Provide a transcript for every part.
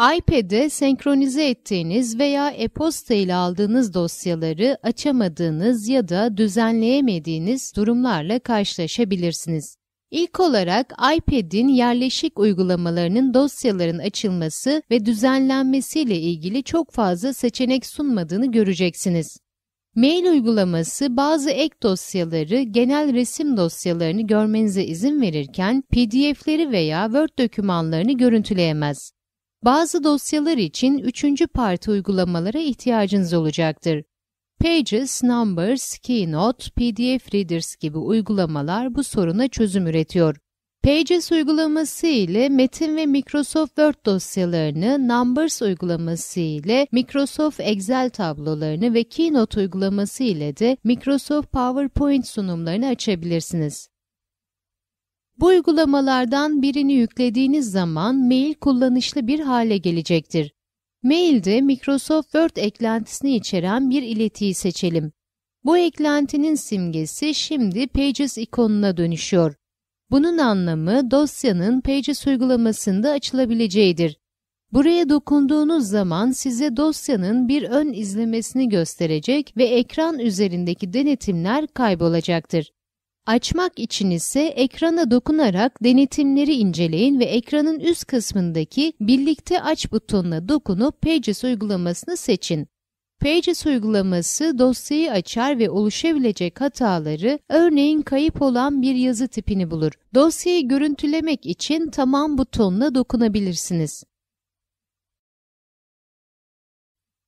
iPad'e senkronize ettiğiniz veya e-posta ile aldığınız dosyaları açamadığınız ya da düzenleyemediğiniz durumlarla karşılaşabilirsiniz. İlk olarak iPad'in yerleşik uygulamalarının dosyaların açılması ve düzenlenmesiyle ilgili çok fazla seçenek sunmadığını göreceksiniz. Mail uygulaması bazı ek dosyaları, genel resim dosyalarını görmenize izin verirken PDF'leri veya Word dokümanlarını görüntüleyemez. Bazı dosyalar için üçüncü parti uygulamalara ihtiyacınız olacaktır. Pages, Numbers, Keynote, PDF Readers gibi uygulamalar bu soruna çözüm üretiyor. Pages uygulaması ile metin ve Microsoft Word dosyalarını, Numbers uygulaması ile Microsoft Excel tablolarını ve Keynote uygulaması ile de Microsoft PowerPoint sunumlarını açabilirsiniz. Bu uygulamalardan birini yüklediğiniz zaman mail kullanışlı bir hale gelecektir. Mail'de Microsoft Word eklentisini içeren bir iletiyi seçelim. Bu eklentinin simgesi şimdi Pages ikonuna dönüşüyor. Bunun anlamı dosyanın Pages uygulamasında açılabileceğidir. Buraya dokunduğunuz zaman size dosyanın bir ön izlemesini gösterecek ve ekran üzerindeki denetimler kaybolacaktır. Açmak için ise ekrana dokunarak denetimleri inceleyin ve ekranın üst kısmındaki Birlikte Aç butonuna dokunup Pages uygulamasını seçin. Pages uygulaması dosyayı açar ve oluşabilecek hataları, örneğin kayıp olan bir yazı tipini bulur. Dosyayı görüntülemek için Tamam butonuna dokunabilirsiniz.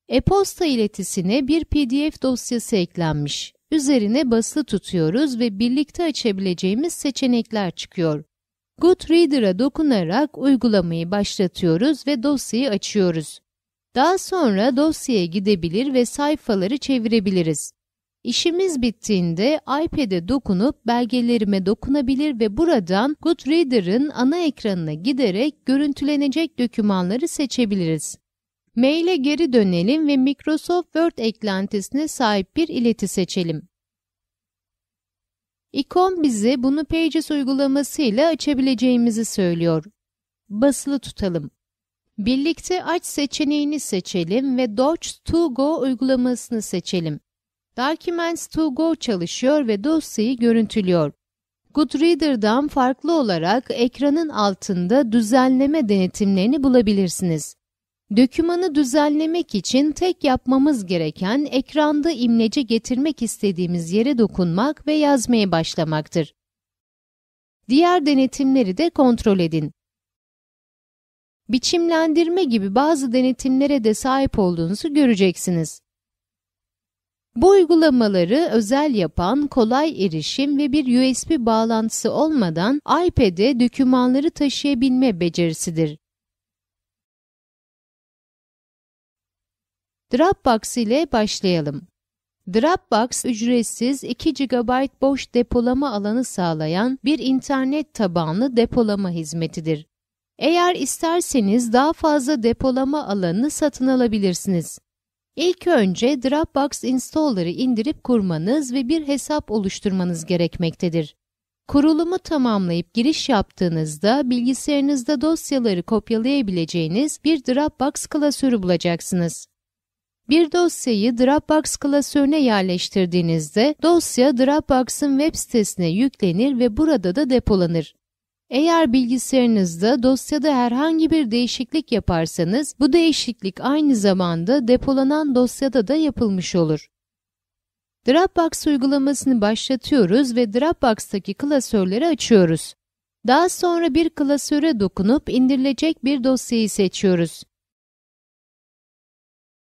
E-posta iletisine bir PDF dosyası eklenmiş. Üzerine basılı tutuyoruz ve birlikte açabileceğimiz seçenekler çıkıyor. Goodreader'a dokunarak uygulamayı başlatıyoruz ve dosyayı açıyoruz. Daha sonra dosyaya gidebilir ve sayfaları çevirebiliriz. İşimiz bittiğinde iPad'e dokunup belgelerime dokunabilir ve buradan Goodreader'ın ana ekranına giderek görüntülenecek dokümanları seçebiliriz. Mail'e geri dönelim ve Microsoft Word eklentisine sahip bir ileti seçelim. İkon bize bunu Pages uygulamasıyla açabileceğimizi söylüyor. Basılı tutalım. Birlikte aç seçeneğini seçelim ve Dodge To Go uygulamasını seçelim. Documents To Go çalışıyor ve dosyayı görüntülüyor. Goodreader'dan farklı olarak ekranın altında düzenleme denetimlerini bulabilirsiniz. Dökümanı düzenlemek için tek yapmamız gereken ekranda imlece getirmek istediğimiz yere dokunmak ve yazmaya başlamaktır. Diğer denetimleri de kontrol edin. Biçimlendirme gibi bazı denetimlere de sahip olduğunuzu göreceksiniz. Bu uygulamaları özel yapan kolay erişim ve bir USB bağlantısı olmadan iPad'e dökümanları taşıyabilme becerisidir. Dropbox ile başlayalım. Dropbox ücretsiz 2 GB boş depolama alanı sağlayan bir internet tabanlı depolama hizmetidir. Eğer isterseniz daha fazla depolama alanını satın alabilirsiniz. İlk önce Dropbox Installer'ı indirip kurmanız ve bir hesap oluşturmanız gerekmektedir. Kurulumu tamamlayıp giriş yaptığınızda bilgisayarınızda dosyaları kopyalayabileceğiniz bir Dropbox klasörü bulacaksınız. Bir dosyayı Dropbox klasörüne yerleştirdiğinizde dosya Dropbox'ın web sitesine yüklenir ve burada da depolanır. Eğer bilgisayarınızda dosyada herhangi bir değişiklik yaparsanız bu değişiklik aynı zamanda depolanan dosyada da yapılmış olur. Dropbox uygulamasını başlatıyoruz ve Dropbox'taki klasörleri açıyoruz. Daha sonra bir klasöre dokunup indirilecek bir dosyayı seçiyoruz.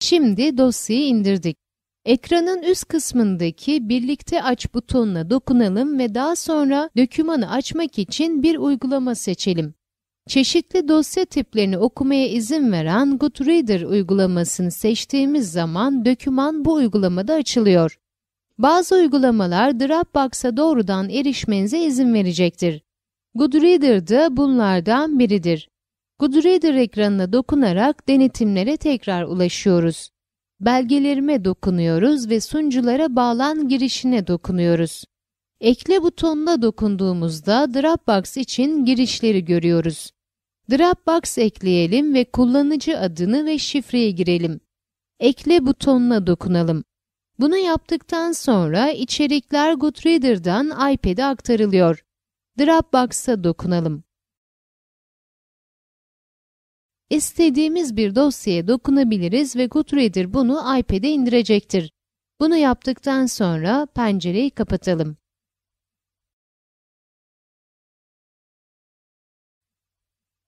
Şimdi dosyayı indirdik. Ekranın üst kısmındaki birlikte aç butonuna dokunalım ve daha sonra dokümanı açmak için bir uygulama seçelim. Çeşitli dosya tiplerini okumaya izin veren GoodReader uygulamasını seçtiğimiz zaman döküman bu uygulamada açılıyor. Bazı uygulamalar Dropbox'a doğrudan erişmenize izin verecektir. GoodReader da bunlardan biridir. GoodReader ekranına dokunarak denetimlere tekrar ulaşıyoruz. Belgelerime dokunuyoruz ve sunuculara bağlan girişine dokunuyoruz. Ekle butonuna dokunduğumuzda Dropbox için girişleri görüyoruz. Dropbox ekleyelim ve kullanıcı adını ve şifreyi girelim. Ekle butonuna dokunalım. Bunu yaptıktan sonra içerikler GoodReader'dan iPad'e aktarılıyor. Dropbox'a dokunalım. İstediğimiz bir dosyaya dokunabiliriz ve GoodReader bunu iPad'e indirecektir. Bunu yaptıktan sonra pencereyi kapatalım.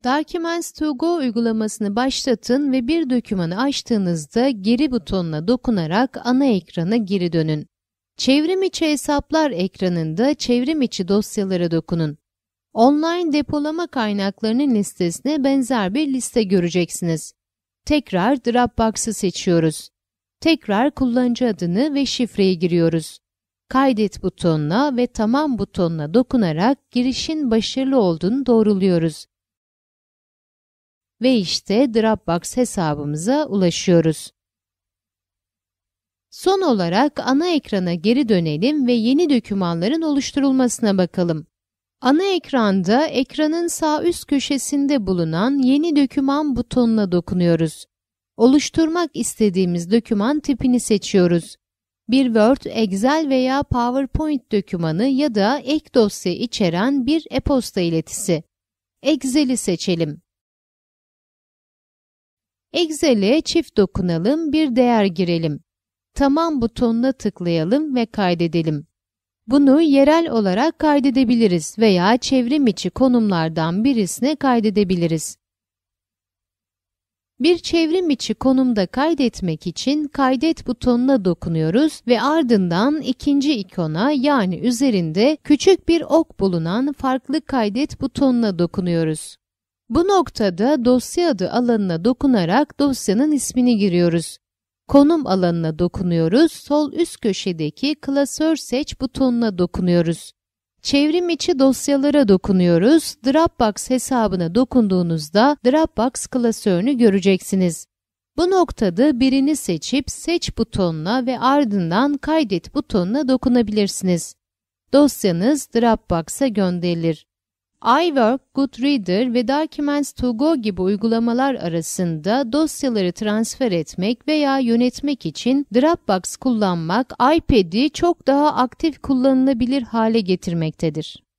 Documents to Go uygulamasını başlatın ve bir dokümanı açtığınızda geri butonuna dokunarak ana ekrana geri dönün. Çevrim içi hesaplar ekranında çevrim içi dosyalara dokunun online depolama kaynaklarının listesine benzer bir liste göreceksiniz. Tekrar Dropbox'ı seçiyoruz. Tekrar kullanıcı adını ve şifreyi giriyoruz. Kaydet butonuna ve tamam butonuna dokunarak girişin başarılı olduğunu doğruluyoruz. Ve işte Dropbox hesabımıza ulaşıyoruz. Son olarak ana ekrana geri dönelim ve yeni dokümanların oluşturulmasına bakalım. Ana ekranda ekranın sağ üst köşesinde bulunan Yeni Döküman butonuna dokunuyoruz. Oluşturmak istediğimiz döküman tipini seçiyoruz. Bir Word, Excel veya PowerPoint dökümanı ya da ek dosya içeren bir e-posta iletisi. Excel'i seçelim. Excel'e çift dokunalım, bir değer girelim. Tamam butonuna tıklayalım ve kaydedelim. Bunu yerel olarak kaydedebiliriz veya çevrim içi konumlardan birisine kaydedebiliriz. Bir çevrim içi konumda kaydetmek için kaydet butonuna dokunuyoruz ve ardından ikinci ikona yani üzerinde küçük bir ok bulunan farklı kaydet butonuna dokunuyoruz. Bu noktada dosya adı alanına dokunarak dosyanın ismini giriyoruz. Konum alanına dokunuyoruz. Sol üst köşedeki klasör seç butonuna dokunuyoruz. Çevrim içi dosyalara dokunuyoruz. Dropbox hesabına dokunduğunuzda Dropbox klasörünü göreceksiniz. Bu noktada birini seçip seç butonuna ve ardından kaydet butonuna dokunabilirsiniz. Dosyanız Dropbox'a gönderilir iWork, Goodreader ve Documents2Go gibi uygulamalar arasında dosyaları transfer etmek veya yönetmek için Dropbox kullanmak iPad'i çok daha aktif kullanılabilir hale getirmektedir.